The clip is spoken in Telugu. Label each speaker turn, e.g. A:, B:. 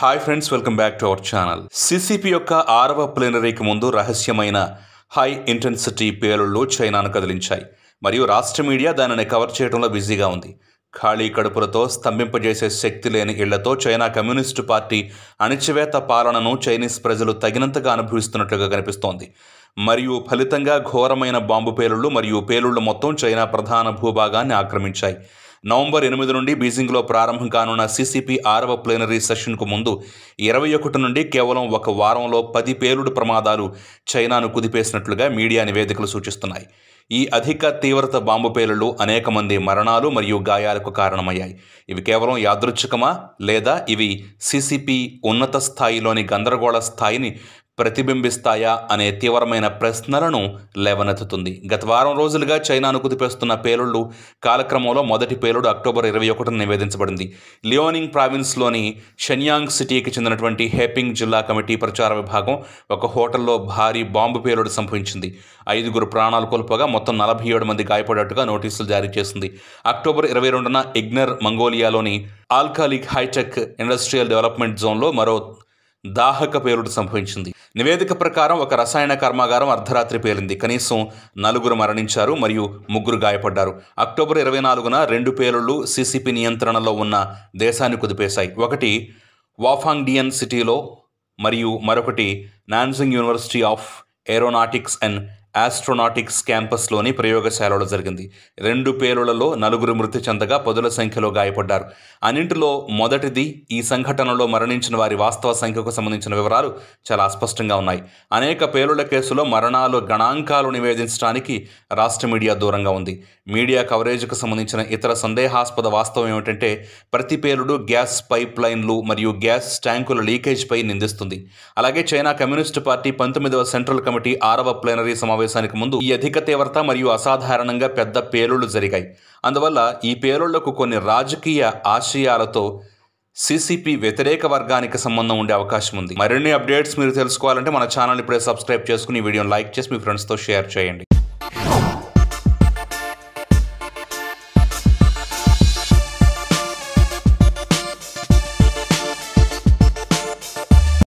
A: hi friends welcome back to our channel CCP యొక్క ఆరవ ప్లేనరీకి ముందు రహస్యమైన హై ఇంటెన్సిటీ పేలుళ్లు చైనాను కదిలించాయి మరియు రాష్ట్ర మీడియా దానిని కవర్ చేయడంలో బిజీగా ఉంది ఖాళీ కడుపులతో స్తంభింపజేసే శక్తి లేని ఇళ్లతో చైనా కమ్యూనిస్టు పార్టీ అణిచివేత పాలనను చైనీస్ ప్రజలు తగినంతగా అనుభవిస్తున్నట్లుగా కనిపిస్తోంది మరియు ఫలితంగా ఘోరమైన బాంబు పేలుళ్లు మరియు పేలుళ్లు మొత్తం చైనా ప్రధాన భూభాగాన్ని ఆక్రమించాయి నవంబర్ ఎనిమిది నుండి బీజింగ్లో ప్రారంభం కానున్న సిసిపి ఆరవ ప్లేనరీ సెషన్కు ముందు ఇరవై ఒకటి నుండి కేవలం ఒక వారంలో పది పేలుడు ప్రమాదాలు చైనాను కుదిపేసినట్లుగా మీడియా నివేదికలు సూచిస్తున్నాయి ఈ అధిక తీవ్రత బాంబు పేలుళ్లు అనేక మంది మరణాలు మరియు గాయాలకు కారణమయ్యాయి ఇవి కేవలం యాదృచ్ఛికమా లేదా ఇవి సిసిపి ఉన్నత స్థాయిలోని గందరగోళ స్థాయిని ప్రతిబింబిస్తాయా అనే తీవ్రమైన ప్రశ్నలను లేవనెత్తుతుంది గత వారం రోజులుగా చైనాను కుదిపేస్తున్న పేలుళ్లు కాలక్రమంలో మొదటి పేలుడు అక్టోబర్ ఇరవై ఒకటిన నివేదించబడింది లియోనింగ్ ప్రావిన్స్లోని షన్యాంగ్ సిటీకి చెందినటువంటి హేపింగ్ జిల్లా కమిటీ ప్రచార విభాగం ఒక హోటల్లో భారీ బాంబు పేలుడు సంభవించింది ఐదుగురు ప్రాణాలు కోల్పోగా మొత్తం నలభై ఏడు మంది గాయపడేట్టుగా నోటీసులు జారీ చేసింది అక్టోబర్ ఇరవై రెండున ఇగ్నర్ మంగోలియాలోని ఆల్కాలిక్ హైటెక్ ఇండస్ట్రియల్ డెవలప్మెంట్ జోన్లో మరో దాహక పేలుడు సంభవించింది నివేదిక ప్రకారం ఒక రసాయన కర్మాగారం అర్ధరాత్రి పేలింది కనీసం నలుగురు మరణించారు మరియు ముగ్గురు గాయపడ్డారు అక్టోబర్ ఇరవై నాలుగున రెండు పేలుళ్లు సీసీపీ నియంత్రణలో ఉన్న దేశాన్ని కుదిపేశాయి ఒకటి వాఫాంగ్డియన్ సిటీలో మరియు మరొకటి Nanjing university of aeronautics and astronautics క్యాంపస్లోని ప్రయోగశాలలో జరిగింది రెండు పేలులలో నలుగురు మృతి చెందగా పదుల సంఖ్యలో గాయపడ్డారు అన్నింటిలో మొదటిది ఈ సంఘటనలో మరణించిన వారి వాస్తవ సంఖ్యకు సంబంధించిన వివరాలు చాలా అస్పష్టంగా ఉన్నాయి అనేక పేలుళ్ల కేసులో మరణాలు గణాంకాలు నివేదించడానికి రాష్ట్ర మీడియా దూరంగా ఉంది మీడియా కవరేజ్కు సంబంధించిన ఇతర సందేహాస్పద వాస్తవం ఏమిటంటే ప్రతి పేలుడు గ్యాస్ పైప్ లైన్లు మరియు గ్యాస్ ట్యాంకుల లీకేజ్పై నిందిస్తుంది అలాగే చైనా కమ్యూనిస్టు పార్టీ పంతొమ్మిదవ సెంట్రల్ కమిటీ ఆరవ ప్లేనరీ సమావేశం సమావేశానికి ముందు ఈ అధిక తీవ్రత మరియు అసాధారణంగా పెద్ద పేలుళ్లు జరిగాయి అందువల్ల ఈ పేలుళ్లకు కొన్ని రాజకీయ ఆశయాలతో సిసిపి వ్యతిరేక వర్గానికి సంబంధం ఉండే అవకాశం ఉంది మరిన్ని అప్డేట్స్ మీరు తెలుసుకోవాలంటే మన ఛానల్ ఇప్పుడే సబ్స్క్రైబ్ చేసుకుని వీడియోని లైక్ చేసి మీ ఫ్రెండ్స్తో షేర్ చేయండి